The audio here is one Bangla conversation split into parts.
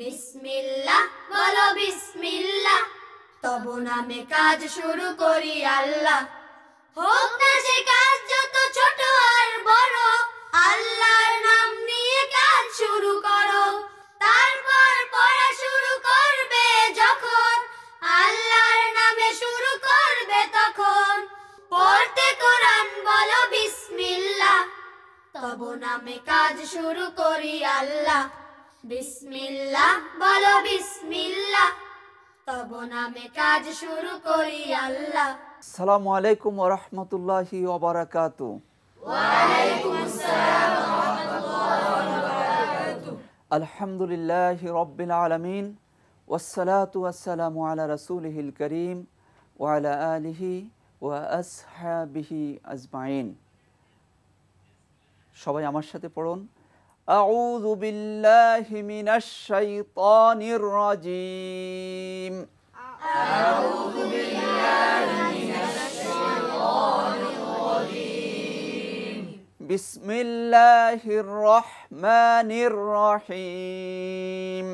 বিসমিল্লাহ বলো বিসমিল্লাহ তব নামে কাজ শুরু করি আল্লাহ হোক না সে কাজ যত ছোট আর বড় আল্লাহর নাম নিয়ে কাজ শুরু করো তারপর পড়া শুরু করবে যখন আল্লাহর নামে শুরু করবে তখন পড়তে কোরআন বলো বিসমিল্লাহ তব নামে কাজ শুরু করি আল্লাহ বিসমিল্লা বলো বিসমিল্লা তব নামে কাজ শুরু করি আল্লাহ সালামু আলাইকুম ওরহমতুল্লাহি ওবরাকাত আলহামদুলিল্লাহ রবিল আলমিন ওসালাতু আসসালামু আলা রসুলহিল করিম ওয়ালা আলিহি ওয়া আসহাবিহি আজমাইন সবাই আমার সাথে পড়ুন أعوذ بالله من الشيطان الرجيم أعوذ بالله من الشيطان الرجيم بسم الله الرحمن الرحيم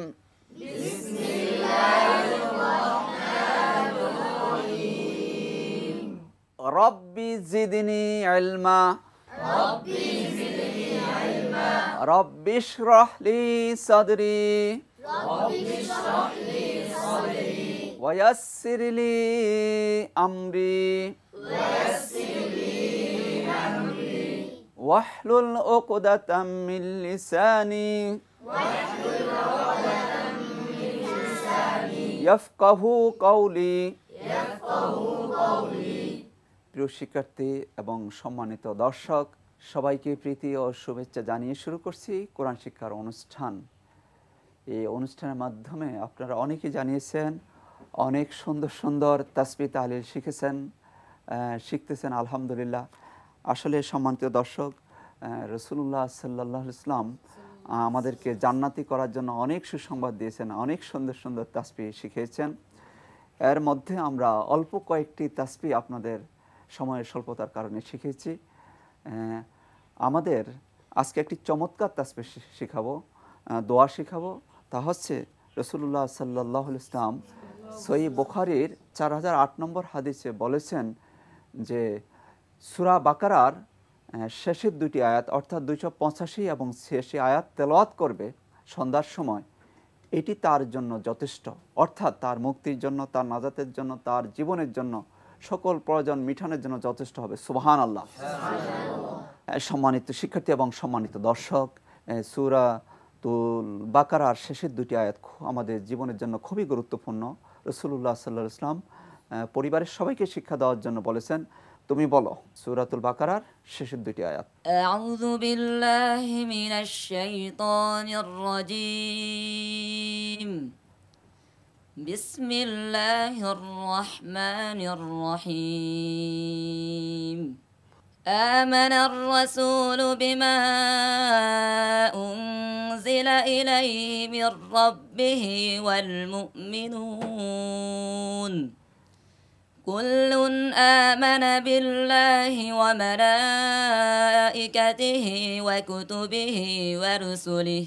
بسم الله الرحمن الرحيم رب زدني علما ربي زدني علما ربي اشرح لي صدري ربي اشرح لي صدري ويسر لي أمري ويسر لي أمري واحلل عقدة من لساني واحلل عقدة من لساني يفقه قولي يفقه قولي প্রিয় শিক্ষার্থী এবং সম্মানিত দর্শক সবাইকে প্রীতি ও শুভেচ্ছা জানিয়ে শুরু করছি কোরআন শিক্ষার অনুষ্ঠান এই অনুষ্ঠানের মাধ্যমে আপনারা অনেকে জানিয়েছেন অনেক সুন্দর সুন্দর তাসবি তাহলিল শিখেছেন শিখতেছেন আলহামদুলিল্লাহ আসলে সম্মানিত দর্শক রসুল্লাহ সাল্লাহ ইসলাম আমাদেরকে জান্নাতি করার জন্য অনেক সুসংবাদ দিয়েছেন অনেক সুন্দর সুন্দর তাসপি শিখিয়েছেন এর মধ্যে আমরা অল্প কয়েকটি তাসপি আপনাদের সময়ের স্বল্পতার কারণে শিখেছি আমাদের আজকে একটি চমৎকার তাসপে শেখাবো দোয়া শেখাবো তা হচ্ছে রসুল্লাহ সাল্লাহ ইসলাম সই বোখারির চার হাজার আট নম্বর হাদিসে বলেছেন যে সুরা বাকারার শেষের দুটি আয়াত অর্থাৎ দুইশো পঁচাশি এবং ছিয়াশি আয়াত তেলওয়াত করবে সন্ধ্যার সময় এটি তার জন্য যথেষ্ট অর্থাৎ তার মুক্তির জন্য তার নাজাতের জন্য তার জীবনের জন্য সকল প্রয়োজন মিঠানোর জন্য যথেষ্ট হবে সুবাহান আল্লাহ সম্মানিত শিক্ষার্থী এবং সম্মানিত দর্শক সুরা তুল বাকারার শেষের দুটি আয়াত আমাদের জীবনের জন্য খুবই গুরুত্বপূর্ণ রসুল্লাহ সাল্লাহ ইসলাম পরিবারের সবাইকে শিক্ষা দেওয়ার জন্য বলেছেন তুমি বলো সুরাতুল বাকারার শেষের দুটি আয়াত আউযু বিল্লাহি মিনাশ শাইতানির بسم الله الرحمن الرحيم آمن الرسول بما أنزل إليه من ربه والمؤمنون كل آمن بالله وملائكته وكتبه ورسله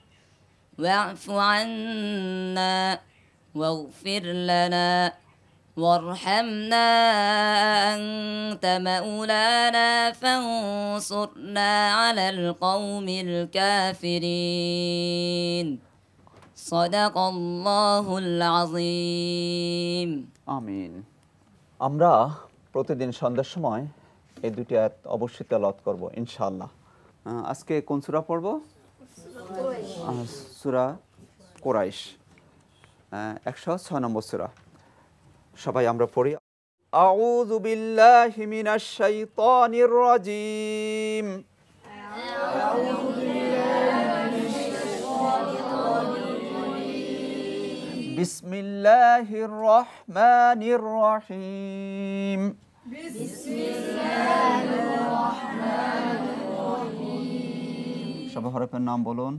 واعف عنا واغفر لنا وارحمنا أنت مولانا فانصرنا على القوم الكافرين صدق الله العظيم আমিন আমরা প্রতিদিন সন্ধ্যার সময় এই দুটি আয়াত অবশ্যই তেলাওয়াত করব ইনশাআল্লাহ আজকে কোন সূরা পড়ব সুরা কোরাইশ একশো ছয় নম্বর সুরা সবাই আমরা পড়ি أعوذ بالله من الشيطان الرجيم أعوذ بالله من الشيطان الرجيم بسم الله الرحمن الرحيم بسم الله الرحمن الرحيم সবাই হরফের নাম বলুন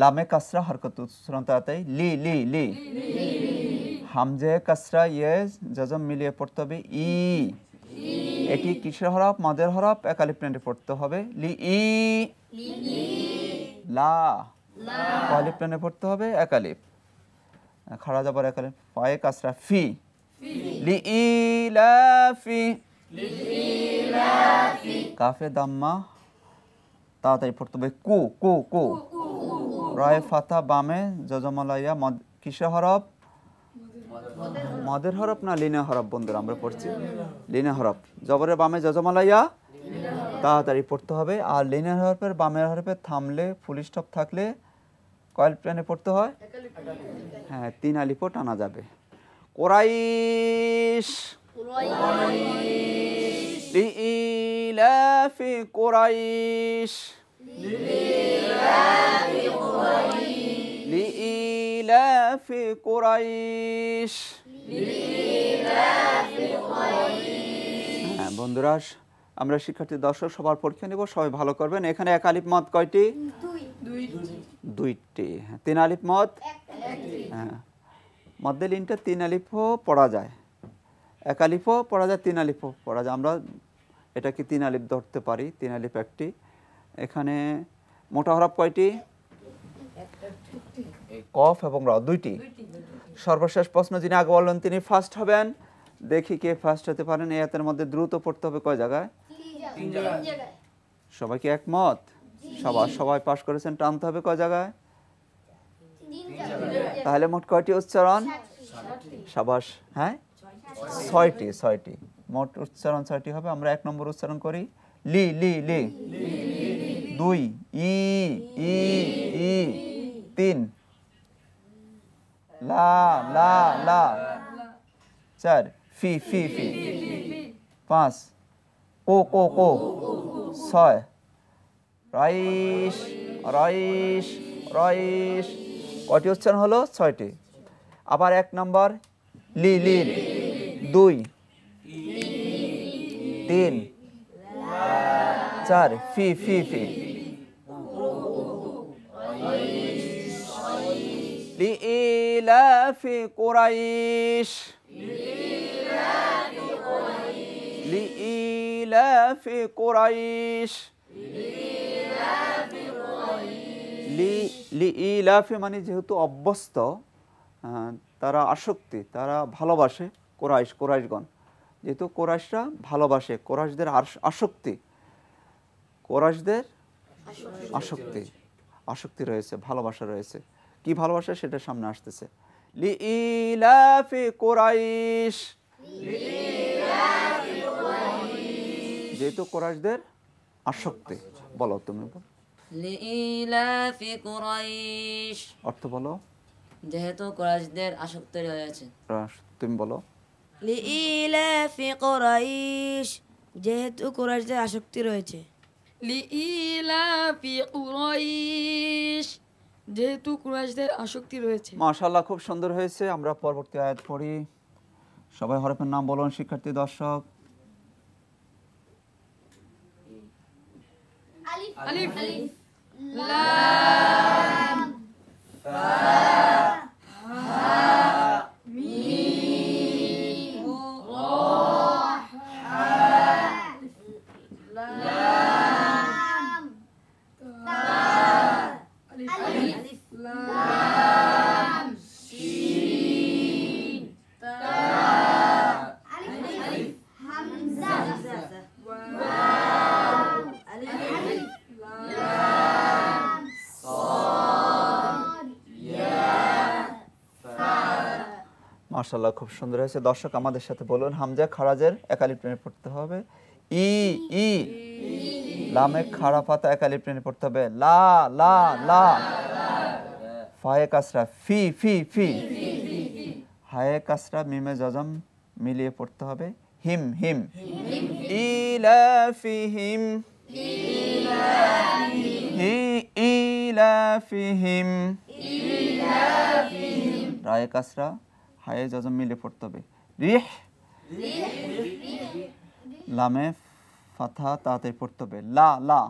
লামে কাসরা হরকত শ্রন্তাতে লি লি লি হামজে কাসরা ইয়ে জজম মিলিয়ে পড়তে হবে ই এটি কিসের হরফ মাদের হরফ একালি প্লেন্টে পড়তে হবে লি ই লা কালি প্লেন্টে পড়তে হবে একালিপ খাড়া যাবার একালি পায়ে কাসরা ফি লি ই লা ফি কাফে দাম্মা তাড়াতাড়ি পড়তে হবে কু কু কু রয়ে ফাতা বামে যজমালাইয়া মদ কিসে হরফ মদের হরফ না লিনে হরফ বন্ধুরা আমরা পড়ছি লিনে হরফ জবরের বামে যজমালাইয়া তাড়াতাড়ি পড়তে হবে আর লিনের হরফের বামের হরফে থামলে ফুল স্টপ থাকলে কয়েল প্রাণে পড়তে হয় হ্যাঁ তিন আলিপো টানা যাবে কোরাইশ لإيلاف قريش لإيلاف قريش হ্যাঁ, বন্ধুরা আমরা শিক্ষার্থী দর্শক সবার পরীক্ষা নিব সবাই ভালো করবেন এখানে এক আলিফ মত কয়টি দুইটি হ্যাঁ, তিন আলিফ মত হ্যাঁ মধ্যে লিনটা তিন আলিফও পড়া যায় এক আলিফও পড়া যায় তিন আলিফও পড়া যায় আমরা এটাকে তিন আলিফ ধরতে পারি তিন আলিফ একটি এখানে মোটা হরফ কয়টি কফ এবং র দুইটি সর্বশেষ প্রশ্ন যিনি আগে বললেন তিনি ফার্স্ট হবেন দেখি কে ফার্স্ট হতে পারেন এই হাতের মধ্যে দ্রুত পড়তে হবে কয় জায়গায় সবাই কি একমত সবার সবাই পাশ করেছেন টানতে হবে কয় জায়গায় তাহলে মোট কয়টি উচ্চারণ সাবাস হ্যাঁ ছয়টি ছয়টি মোট উচ্চারণ ছয়টি হবে আমরা এক নম্বর উচ্চারণ করি লি লি লি দুই ই ই ই তিন লা লা লা চার ফি ফি ফি পাঁচ কো কো কো ছয় রাইস রাইস রাইস কটি উচ্চারণ হলো ছয়টি আবার এক নম্বর লি লি দুই তিন চার ফি ফি ফি لإيلاف قريش لإيلاف قريش لإيلاف قريش লিইলাফে মানে যেহেতু অভ্যস্ত তারা আসক্তি তারা ভালোবাসে কোরাইশ কোরাইশগণ যেহেতু কোরাইশরা ভালোবাসে কোরাইশদের আসক্তি কোরাইশদের আসক্তি আসক্তি রয়েছে ভালোবাসা রয়েছে কি ভালোবাসা সেটা সামনে আসতেছে লি ইলাফি কোরাইশ যেহেতু কোরাইশদের আসক্তি বলো তুমি অর্থ বলো যেহেতু কোরাইশদের আসক্তি রয়েছে তুমি বলো লিইলাফি কোরাইশ যেহেতু কোরাইশদের আসক্তি রয়েছে লি লিইলাফি কোরাইশ যেহেতু কুরাইশদের আসক্তি রয়েছে মাশাআল্লাহ খুব সুন্দর হয়েছে আমরা পরবর্তী আয়াত পড়ি সবাই হরফের নাম বলুন শিক্ষার্থী দর্শক আলিফ আলিফ লাম মাশাল্লাহ খুব সুন্দর হয়েছে দর্শক আমাদের সাথে বলুন হামজা খারাজের একালি পড়তে হবে ই ই লামে খাড়া পাতা একালি পড়তে হবে লা লা লা ফায়ে কাসরা ফি ফি ফি হায়ে কাসরা মিমে জজম মিলিয়ে পড়তে হবে হিম হিম ইলাফিহিম হি ইলাফিহিম হিম রায়ে কাসরা হায়ে জাজম মিলে পড়তে হবে রিহ লামে ফাথা তাতে পড়তে হবে লা লা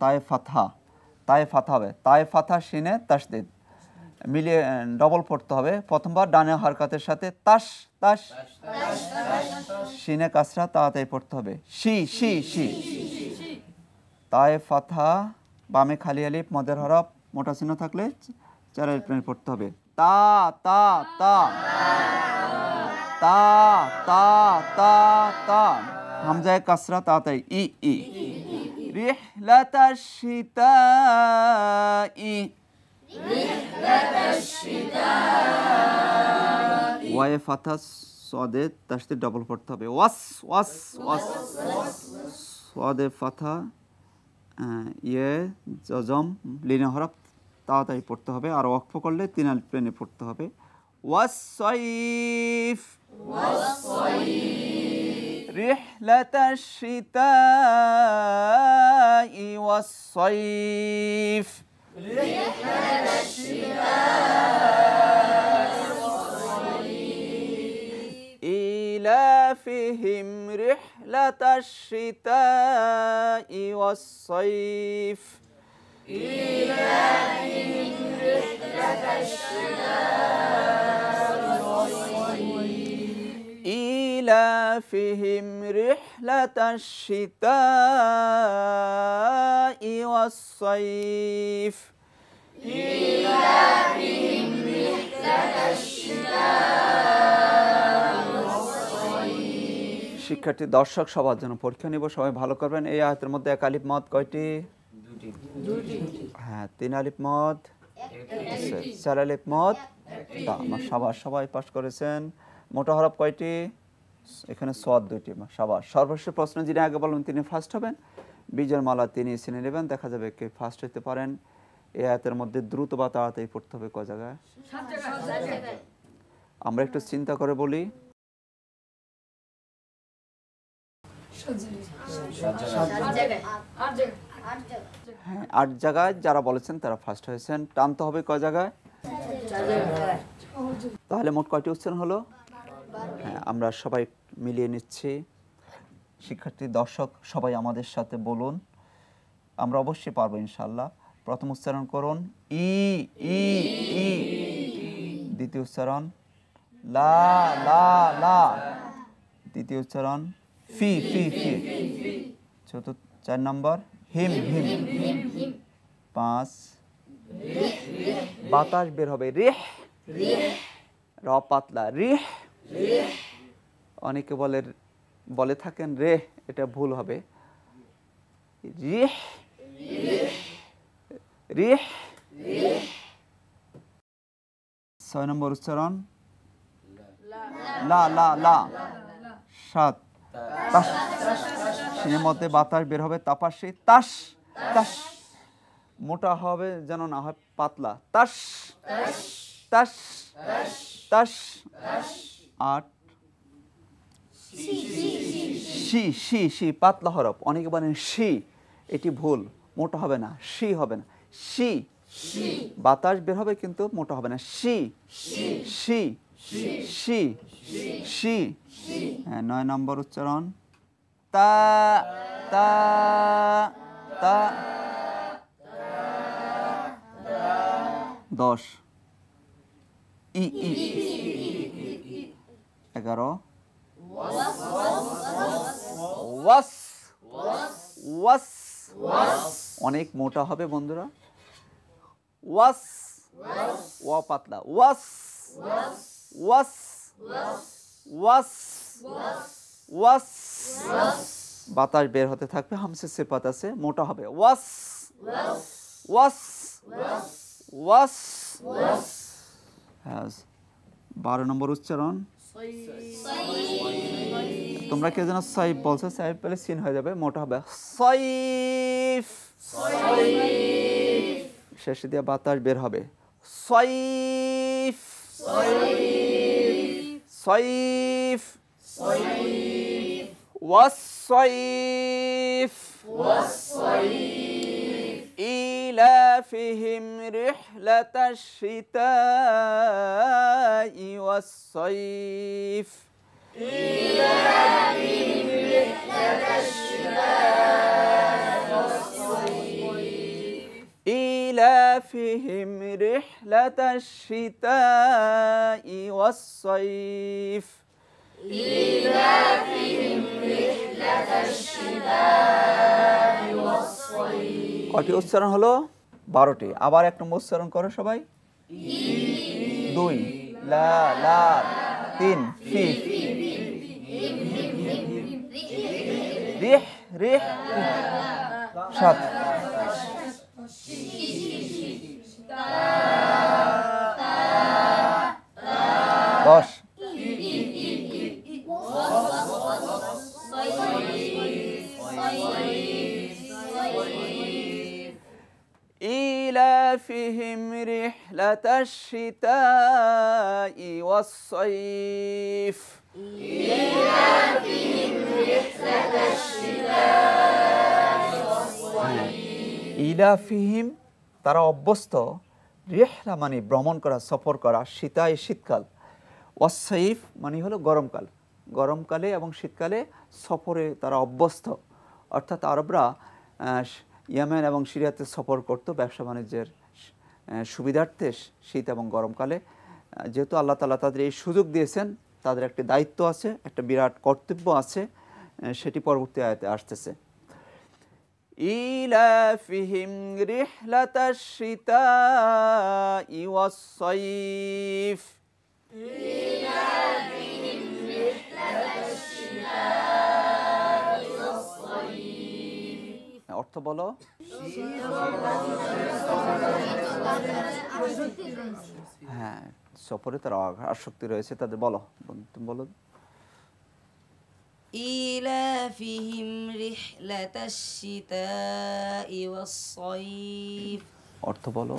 তায়ে ফাথা তায়ে ফাথা হবে তায়ে ফাথা সিনে তাসদিদ মিলিয়ে ডবল পড়তে হবে প্রথমবার ডানে হারকাতের সাথে তাস তাস সিনে কাসরা তাতে পড়তে হবে শি শি শি তায়ে ফাথা বামে খালি আলিফ মদের হরফ মোটা চিহ্ন থাকলে চার পড়তে হবে তা তা তা তা তা তা তা হামজায় কাসরা তাড়াতাড়ি ই ই رحلة الشتاء رحلة الشتاء ওয়ায়ে ফাতা সদে ডবল পড়তে হবে ওয়াস ওয়াস ওয়াস সদে ফাতা ইয়ে জজম লিনা হরফ তাড়াতাড়ি পড়তে হবে আর ওয়াকফ করলে তিন আলিফ প্লেনে পড়তে হবে ওয়াসাইফ رحلة الشتاء والصيف رحلة الشتاء إيلافهم رحلة الشتاء والصيف فيهم رحلة الشتاء والصيف إلى শিক্ষার্থী দর্শক সবার জন্য পরীক্ষা নিব সবাই ভালো করবেন এই আয়াতের মধ্যে এক মত কয়টি হ্যাঁ আলিপ আমার সবাই পাশ করেছেন মোটা এখানে দুইটি প্রশ্ন যিনি আগে তিনি ফার্স্ট হবেন বীজের মালা তিনি চিনে নেবেন দেখা যাবে কে ফার্স্ট হতে পারেন এ আয়াতের মধ্যে দ্রুত বা তাড়াতাড়ি পড়তে হবে ক জায়গায় আমরা একটু চিন্তা করে বলি হ্যাঁ আট জায়গায় যারা বলেছেন তারা ফার্স্ট হয়েছেন টানতে হবে কয় জায়গায় তাহলে মোট কয়টি উচ্চারণ হলো হ্যাঁ আমরা সবাই মিলিয়ে নিচ্ছি শিক্ষার্থী দর্শক সবাই আমাদের সাথে বলুন আমরা অবশ্যই পারবো ইনশাল্লাহ প্রথম উচ্চারণ করুন ই ই ই দ্বিতীয় উচ্চারণ লা লা লা দ্বিতীয় উচ্চারণ ফি ফি ফি চতুর্থ চার নম্বর হিম হিম পাঁচ বাতাস বের হবে রেহ র পাতলা রেহ অনেকে বলে বলে থাকেন রেহ এটা ভুল হবে রিহ রিহ ছয় নম্বর উচ্চারণ লা লা লা সাত সে মধ্যে বাতাস বের হবে তাপাসে তাস তাস মোটা হবে যেন না হয় পাতলা তাস তাস তাস আট শি শি শি পাতলা হরফ অনেকে বলেন শি এটি ভুল মোটা হবে না শি হবে না শি বাতাস বের হবে কিন্তু মোটা হবে না শি শি শি শি হ্যাঁ, নয় নম্বর উচ্চারণ তা তা তা দশ ই ই এগারো ওয়াস ওয়াস অনেক মোটা হবে বন্ধুরা ওয়াস ওয়া পাতলা ওয়াস ওয়াস ওয়াস ওয়াস বাতাস বের হতে থাকবে হামসের সেপাত আছে মোটা হবে ওয়াস ওয়াস ওয়াস হ্যাঁ, বারো নম্বর উচ্চারণ তোমরা কে যেন সাইফ বলছো সাইফ পেলে সিন হয়ে যাবে মোটা হবে সাইফ শেষে দিয়ে বাতাস বের হবে সাইফ সাইফ সাইফ والصيف والصيف إيلافهم رحلة الشتاء والصيف إيلافهم رحلة الشتاء والصيف إيلافهم رحلة الشتاء والصيف কটি উচ্চারণ হলো বারোটি আবার এক নম্বর উচ্চারণ করো সবাই দুই লা লা তিন ফি সাত الشتاء والصيف إيافهم رحلة তারা অভ্যস্ত রেহলা মানে ভ্রমণ করা সফর করা শীতায় শীতকাল ওয়াসাইফ মানে হলো গরমকাল গরমকালে এবং শীতকালে সফরে তারা অভ্যস্ত অর্থাৎ আরবরা ইয়েমেন এবং সিরিয়াতে সফর করতো ব্যবসা বাণিজ্যের সুবিধার্থে শীত এবং গরমকালে যেহেতু আল্লাহ তালা তাদের এই সুযোগ দিয়েছেন তাদের একটি দায়িত্ব আছে একটা বিরাট কর্তব্য আছে সেটি পরবর্তী আয়তে আসতেছে إيلافهم رحلة الشتاء অর্থ বলো শীত হ্যাঁ সফরে তার আসক্তি রয়েছে তাদের বলো তুমি বলো إيلافهم رحلة الشتاء والصيف অর্থ বলো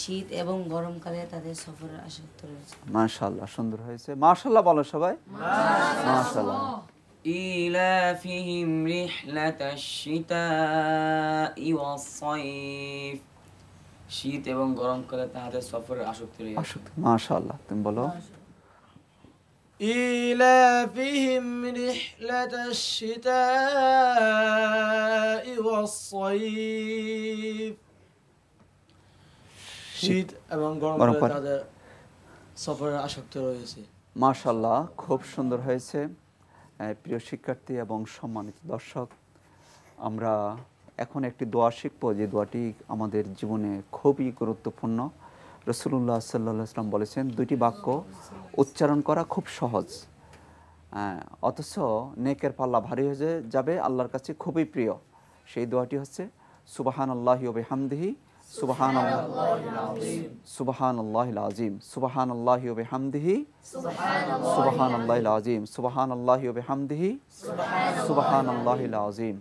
শীত এবং গরমকালে তাদের সফরের আসক্ত রয়েছে মাশাআল্লাহ সুন্দর হয়েছে মাশাআল্লাহ বলো সবাই মাশাআল্লাহ إيلافهم رحلة الشتاء والصيف শীত এবং গরমকালে তাহাদের সফরের আসক্তি রয়েছে আসক্তি মাশাআল্লাহ তুমি বলো إيلافهم رحلة الشتاء والصيف শীত এবং গরমকালে তাদের সফরের আসক্তি রয়েছে মাশাল্লাহ খুব সুন্দর হয়েছে প্রিয় শিক্ষার্থী এবং সম্মানিত দর্শক আমরা এখন একটি দোয়া শিখবো যে দোয়াটি আমাদের জীবনে খুবই গুরুত্বপূর্ণ রসুল্লাহ সাল্লা বলেছেন দুটি বাক্য উচ্চারণ করা খুব সহজ অথচ নেকের পাল্লা ভারী হয়ে যাবে আল্লাহর কাছে খুবই প্রিয় সেই দোয়াটি হচ্ছে সুবাহান আল্লাহবে হামদিহি সুবাহান সুবাহান আল্লাহ আজিম সুবাহান আল্লাহবে হামদিহি সুবাহান আল্লাহ আজিম সুবাহান আল্লাহবে হামদিহি সুবাহান আল্লাহ আজিম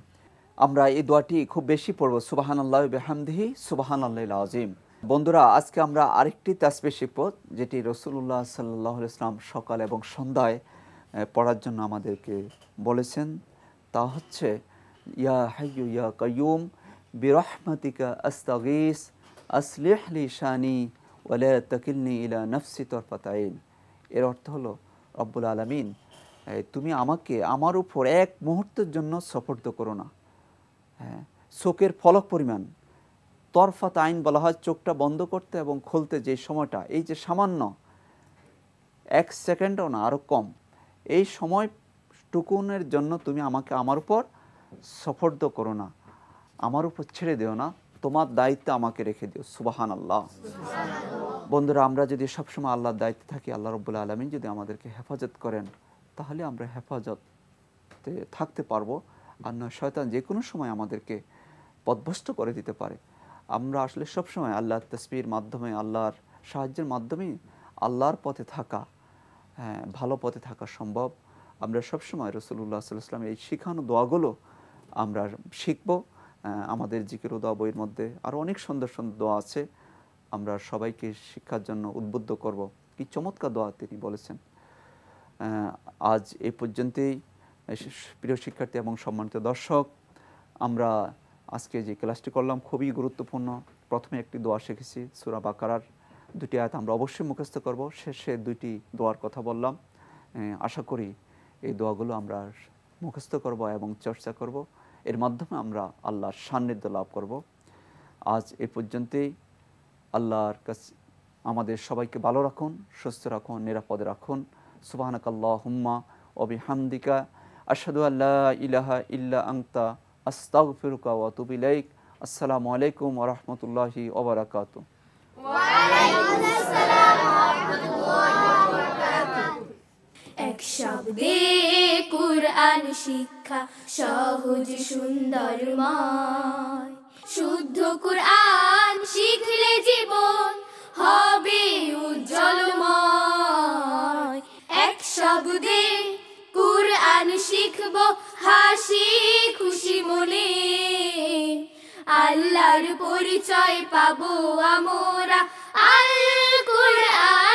আমরা এই দোয়াটি খুব বেশি পড়ব সুবাহান আল্লাহ বেহামদিহি সুবাহান আল্লাহ আজিম বন্ধুরা আজকে আমরা আরেকটি তাসবে শিখব যেটি রসুল্লাহ সাল্লাহ ইসলাম সকাল এবং সন্ধ্যায় পড়ার জন্য আমাদেরকে বলেছেন তা হচ্ছে ইয়া হাইয়ু ইয়া কয়ুম বিরহমাতিকা আস্তাগিস আসলিহলি শানি ওয়ালা তকিলনি ইলা নফসি পাতাইন এর অর্থ হলো রব্বুল আলমিন তুমি আমাকে আমার উপর এক মুহূর্তের জন্য সফর্দ করো না হ্যাঁ চোখের ফলক পরিমাণ তরফাত আইন বলা হয় চোখটা বন্ধ করতে এবং খুলতে যে সময়টা এই যে সামান্য এক সেকেন্ডও না আরও কম এই সময়টুকুনের জন্য তুমি আমাকে আমার উপর সফর্দ করো না আমার উপর ছেড়ে দিও না তোমার দায়িত্ব আমাকে রেখে দিও সুবাহান আল্লাহ বন্ধুরা আমরা যদি সবসময় আল্লাহর দায়িত্বে থাকি আল্লাহ রব্বুল আলমিন যদি আমাদেরকে হেফাজত করেন তাহলে আমরা হেফাজতে থাকতে পারবো আর নয় শয়তান যে কোনো সময় আমাদেরকে পদভস্ত করে দিতে পারে আমরা আসলে সবসময় আল্লাহর তসবির মাধ্যমে আল্লাহর সাহায্যের মাধ্যমেই আল্লাহর পথে থাকা হ্যাঁ ভালো পথে থাকা সম্ভব আমরা সবসময় রসুল্লাহ সাল্লাহামের এই শিখানো দোয়াগুলো আমরা শিখব আমাদের জিকির দোয়া বইয়ের মধ্যে আরও অনেক সুন্দর সুন্দর দোয়া আছে আমরা সবাইকে শিক্ষার জন্য উদ্বুদ্ধ করব কি চমৎকার দোয়া তিনি বলেছেন আজ এ পর্যন্তই প্রিয় শিক্ষার্থী এবং সম্মানিত দর্শক আমরা আজকে যে ক্লাসটি করলাম খুবই গুরুত্বপূর্ণ প্রথমে একটি দোয়া শিখেছি সুরা বাকারার দুটি আয়াত আমরা অবশ্যই মুখস্থ করব শেষে দুইটি দোয়ার কথা বললাম আশা করি এই দোয়াগুলো আমরা মুখস্থ করব এবং চর্চা করব এর মাধ্যমে আমরা আল্লাহর সান্নিধ্য লাভ করব আজ এ পর্যন্তই আল্লাহর কাছে আমাদের সবাইকে ভালো রাখুন সুস্থ রাখুন নিরাপদে রাখুন সুবাহানাকাল্লাহ হুম্মা অবি হামদিকা আশাদু আল্লাহ ইলাহা ইল্লা আংতা আস্তাউ ফিরুকা ওয়াতুবিলাইক আসসালামু আলাইকুম ওরহমতুল্লাহি ওবরাকাত এক শব্দে কুরআন শিক্ষা সহজ সুন্দর শুদ্ধ কুরআন শিখলে জীবন হবে উজ্জ্বলময় এক শব্দে কোরআন শিখব হাসি খুশি মনে আল্লাহর পরিচয় পাবো আমরা আল কোরআন